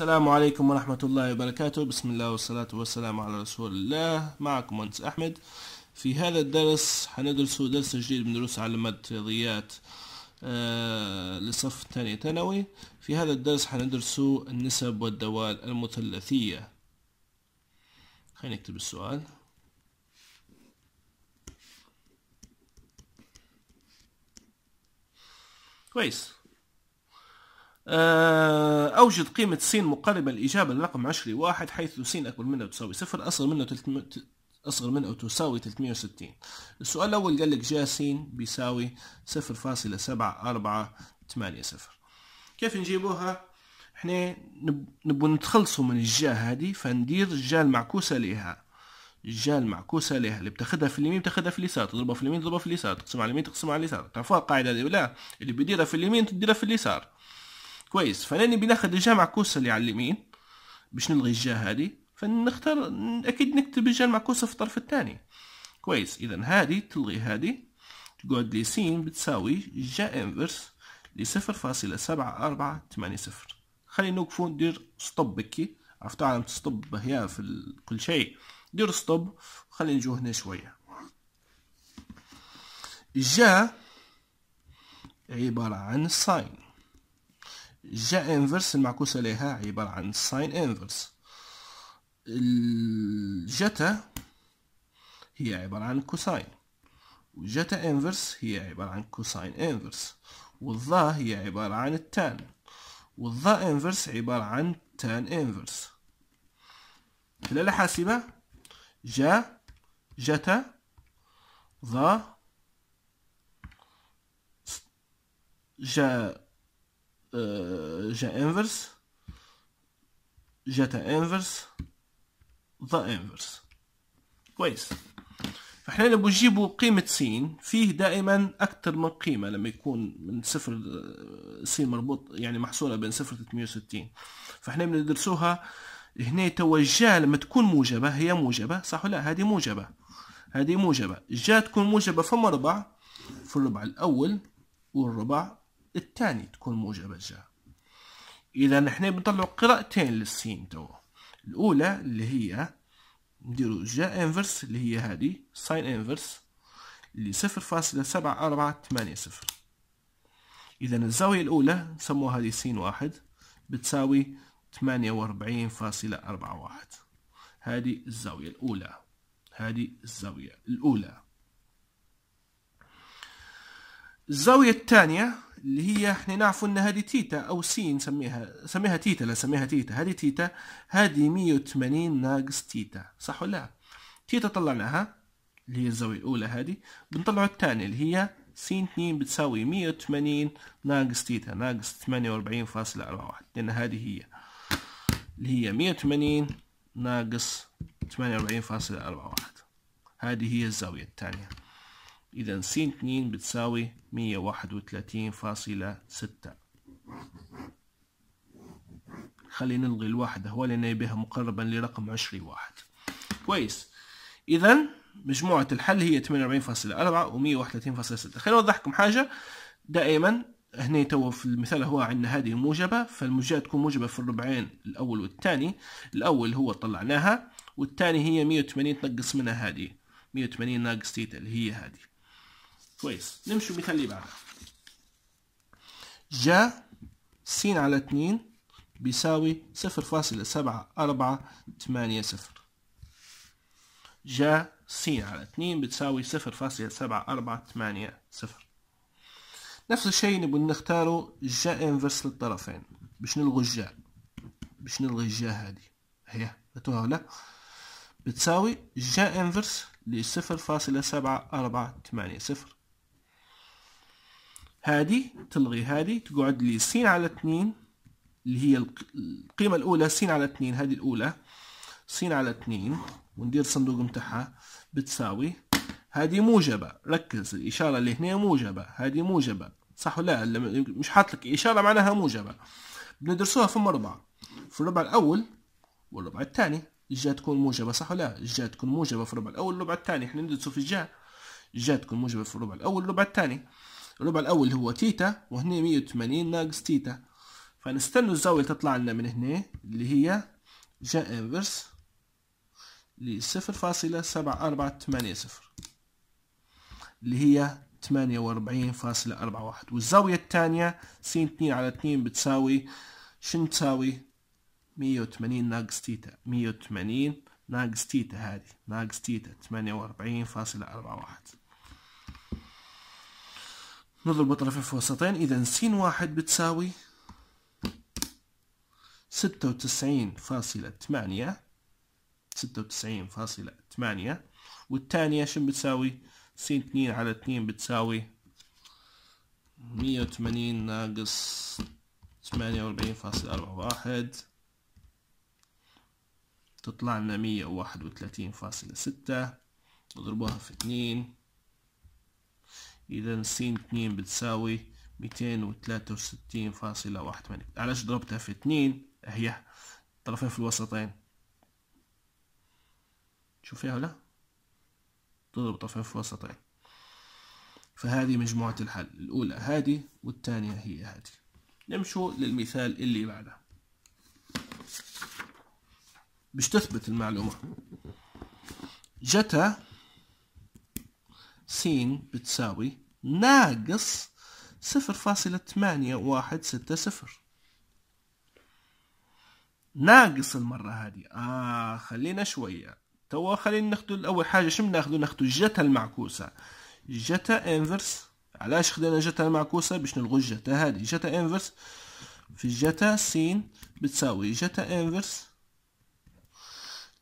السلام عليكم ورحمة الله وبركاته بسم الله والصلاة والسلام على رسول الله معكم مهندس أحمد في هذا الدرس حندرس درس جديد من دروس على الرياضيات رياضيات آه لصف ثاني ثانوي في هذا الدرس حندرس النسب والدوال المثلثية خلينا نكتب السؤال كويس آه، أوجد قيمة س مقاربة للإجابة لرقم عشري واحد حيث س أكبر منه تساوي صفر أصغر منه تلتم... أصغر منه تساوي تساوي 360 السؤال الأول قال لك جا س بيساوي صفر فاصلة سبعة أربعة صفر كيف نجيبوها؟ احنا نبو نتخلصوا من الجا هذه فندير الجا المعكوسة لها الجا المعكوسة لها اللي بتاخدها في اليمين بتاخدها في اليسار تضربها في اليمين تضربها في اليسار تقسمها على اليمين تقسمها على اليسار تعرفوها القاعدة هذه ولا اللي بيديرها في اليمين تديرها في اليسار كويس فلاني بناخد الجا معكوسة اللي على اليمين باش نلغي الجا هذه فنختار اكيد نكتب الجا المعكوسة في الطرف الثاني كويس اذا هذه تلغي هذه تقعد لي س بتساوي جا انفرس لصفر فاصلة سبعة أربعة ثمانية صفر خلينا نوقفو ندير ستوب بكي عرفتو علامة ستوب هي في كل شيء دير ستوب وخلينا نجو هنا شوية جا عبارة عن ساين جا انفرس المعكوس عليها عبارة عن ساين انفرس الجتا هي عبارة عن كوساين وجتا انفرس هي عبارة عن كوساين انفرس والظا هي عبارة عن التان والظا انفرس عبارة عن تان انفرس في الحاسبة جا جتا ظا جا آه، جا انفرس جتا انفرس ذا انفرس كويس فاحنا لما بنجيبوا قيمة سين فيه دائما أكثر من قيمة لما يكون من صفر سين آه، مربوط يعني محصورة بين صفر 360 فاحنا بندرسوها هنا توجه لما تكون موجبة هي موجبة صح ولا هذه موجبة هذه موجبة جا تكون موجبة في مربع في الربع الأول والربع الثاني تكون موجبة جا إذا نحن بنطلعوا قراءتين للسين توا الأولى اللي هي نديرو جا انفرس اللي هي هادي ساين انفرس اللي صفر فاصلة سبعة أربعة ثمانية صفر إذا الزاوية الأولى نسموها هذه سين واحد بتساوي ثمانية وأربعين فاصلة أربعة واحد هذه الزاوية الأولى هذه الزاوية الأولى الزاوية الثانية اللي هي احنا نعرفوا ان هذه تيتا او سي نسميها سميها تيتا لا سميها تيتا هذه تيتا هذه 180 ناقص تيتا صح ولا لا تيتا طلعناها اللي هي الزاوية الأولى هذه بنطلعوا الثانية اللي هي س 2 بتساوي 180 ناقص تيتا ناقص 48.41 لأن هذه هي اللي هي 180 ناقص 48.41 هذه هي الزاوية الثانية إذا س 2 بتساوي 131.6 خلينا نلغي الواحدة لأنه يبيها مقربا لرقم عشري واحد كويس إذا مجموعة الحل هي 48.4 و 131.6 خلينا نوضحكم حاجة دائما هنا تو في المثال هو عندنا هذه الموجبة فالموجبة تكون موجبة في الربعين الأول والثاني الأول هو طلعناها والثاني هي 180 تنقص منها هذه 180 ناقص تيتا اللي هي هذه كويس نمشي المثال اللي بعده جا س على 2 بيساوي صفر فاصلة سبعة أربعة صفر جا س على 2 بتساوي صفر فاصلة سبعة أربعة صفر نفس الشيء نبغى نختاره جا انفرس للطرفين باش نلغي الجا باش نلغي الجا هذه هي هاتوها ولا بتساوي جا انفرس لصفر فاصلة سبعة أربعة ثمانية صفر هذه تلغي هذه تقعد لي س على 2 اللي هي القيمة الأولى س على 2 هذه الأولى س على 2 وندير صندوق متاعها بتساوي هذه موجبة ركز الإشارة اللي هنا موجبة هذه موجبة صح ولا لا مش حاط لك إشارة معناها موجبة بندرسوها في مربع في الربع الأول والربع الثاني الجا تكون موجبة صح ولا لا الجا تكون موجبة في الربع الأول والربع الثاني احنا ندرسو في الجا الجا تكون موجبة في الربع الأول والربع الثاني الربع الأول هو تيتا وهنا 180 ناقص تيتا فنستنى الزاوية تطلع لنا من هنا اللي هي جا انفرس لصفر فاصلة سبعة أربعة ثمانية صفر اللي هي ثمانية وأربعين فاصلة أربعة واحد والزاوية الثانية س اتنين على اتنين بتساوي شن تساوي مية وثمانين ناقص تيتا مية وثمانين ناقص تيتا هذه ناقص تيتا ثمانية وأربعين فاصلة أربعة واحد نضرب طرفين في وسطين إذا س واحد بتساوي ستة وتسعين فاصلة ثمانية ستة وتسعين فاصلة ثمانية والثانية شن بتساوي س اثنين على اثنين بتساوي مية وثمانين ناقص ثمانية وأربعين فاصلة أربعة واحد تطلع لنا مية وواحد وثلاثين فاصلة ستة اضربوها في اثنين إذا س اتنين بتساوي ميتين وتلاتة وستين فاصلة واحد ثمانية علاش ضربتها في اتنين هي طرفين في الوسطين شوفيها ولا تضرب طرفين في الوسطين فهذه مجموعة الحل الأولى هذه والثانية هي هذه نمشوا للمثال اللي بعده باش تثبت المعلومة جتا س بتساوي ناقص صفر فاصلة ثمانية واحد ستة صفر ناقص المرة هذه آه خلينا شوية توا خلينا ناخدو أول حاجة شو بناخدو ناخدو جتا المعكوسة جتا انفرس علاش خدينا جتا المعكوسة باش نلغو الجتا هذه جتا انفرس في جتا س بتساوي جتا انفرس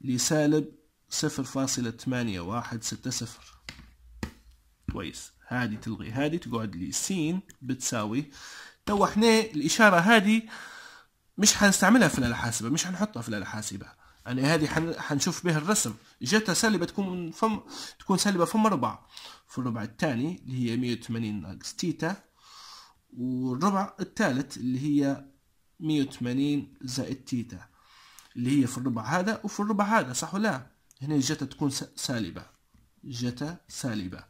لسالب صفر فاصلة ثمانية واحد ستة صفر كويس هادي تلغي هادي تقعد لي سين بتساوي تو احنا الإشارة هادي مش حنستعملها في الحاسبة مش حنحطها في الحاسبة يعني هذه حنشوف بها الرسم جتا سالبة تكون فم تكون سالبة فم ربع في الربع الثاني اللي هي 180 ناقص تيتا والربع الثالث اللي هي 180 زائد تيتا اللي هي في الربع هذا وفي الربع هذا صح ولا لا هنا جتا تكون سالبة جتا سالبة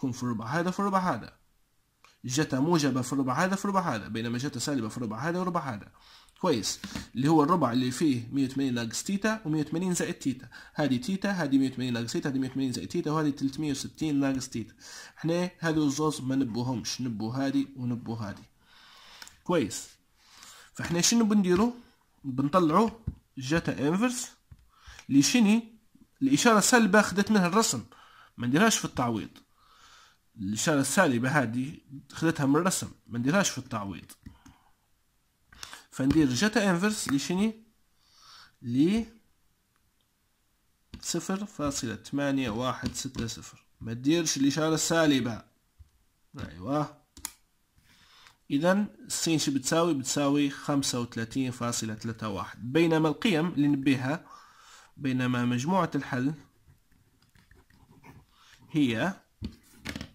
تكون في الربع هذا في الربع هذا جت موجبة في الربع هذا في الربع هذا بينما جت سالبة في الربع هذا والربع هذا كويس اللي هو الربع اللي فيه 180 ناقص تيتا و180 زائد تيتا هذه تيتا هذه 180 ناقص تيتا هذه 180 زائد تيتا وهذه 360 ناقص تيتا احنا هذو الزوز ما نبوهمش نبو هذه ونبو هذه كويس فاحنا شنو بنديرو بنطلعو جاتا انفرس لشني الاشاره السالبه خدت منها الرسم ما نديرهاش في التعويض الإشارة السالبة هذه خدتها من الرسم ما نديرهاش في التعويض فندير جتا انفرس لشني ل صفر فاصلة ثمانية واحد ستة صفر ما تديرش الإشارة السالبة أيوه إذا السين شو بتساوي بتساوي خمسة وثلاثين فاصلة ثلاثة واحد بينما القيم اللي نبيها بينما مجموعة الحل هي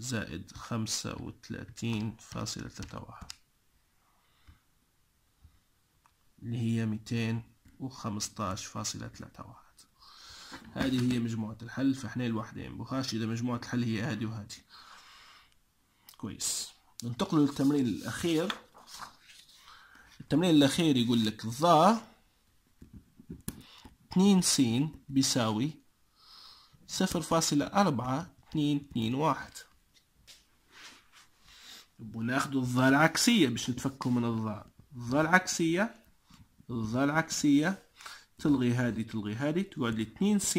زائد خمسة وتلاتين فاصلة تلاتة واحد اللي هي ميتين وخمسطاش فاصلة تلاتة واحد هذه هي مجموعة الحل فاحنا الوحدين بخاش إذا مجموعة الحل هي هذه وهذه كويس ننتقل للتمرين الأخير التمرين الأخير يقول لك ظا اتنين س بيساوي صفر فاصلة أربعة اتنين اتنين واحد نبغوا ناخذوا الظاء العكسيه باش نتفكوا من الظاء الظاء العكسيه الظاء العكسيه تلغي هذه تلغي هذه تقعد لي 2 س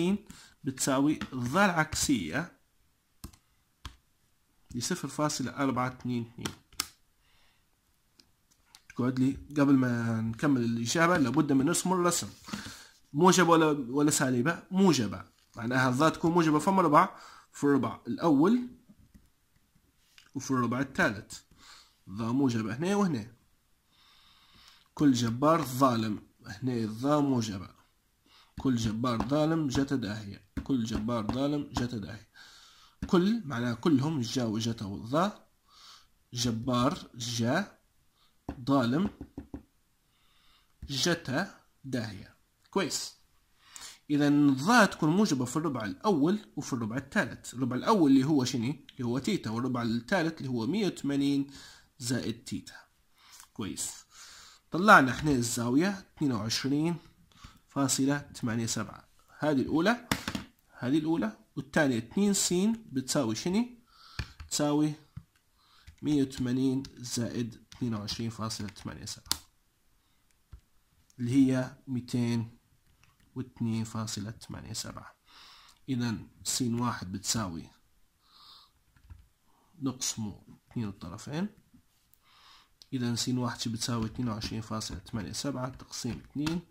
بتساوي الظاء العكسيه لصفر فاصلة أربعة اتنين اتنين تقعد لي قبل ما نكمل الإجابة لابد من نرسم الرسم موجبة ولا ولا سالبة موجبة معناها الظاء تكون موجبة فم ربع في ربع الأول وفي الربع الثالث ظا موجبة هنا وهنا كل جبار ظالم هنا الظا موجبة كل جبار ظالم جت داهية كل جبار ظالم جت داهية كل معناها كلهم جا جتوا وضا جبار جا ظالم جت داهية كويس إذا الظاء تكون موجبة في الربع الأول وفي الربع الثالث، الربع الأول اللي هو شني؟ اللي هو تيتا، والربع الثالث اللي هو 180 زائد تيتا. كويس. طلعنا احنا الزاوية 22.87 هذه الأولى هذه الأولى والثانية 2 س بتساوي شني؟ تساوي 180 زائد 22.87 اللي هي 200 واثنين فاصلة ثمانية سبعة إذا س واحد بتساوي نقسمه اثنين الطرفين إذا س واحد شي بتساوي اثنين وعشرين فاصلة ثمانية سبعة تقسيم اثنين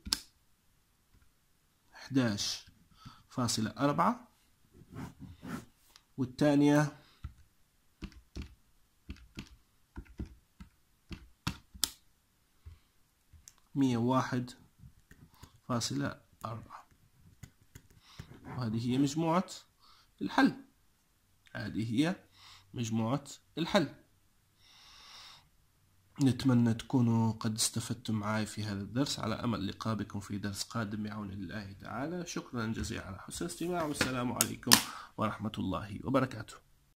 احداش فاصلة أربعة والثانية مية واحد فاصلة أربعة وهذه هي مجموعة الحل هذه هي مجموعة الحل نتمنى تكونوا قد استفدتم معي في هذا الدرس على أمل لقاء بكم في درس قادم بعون الله تعالى شكرا جزيلا على حسن الاستماع والسلام عليكم ورحمة الله وبركاته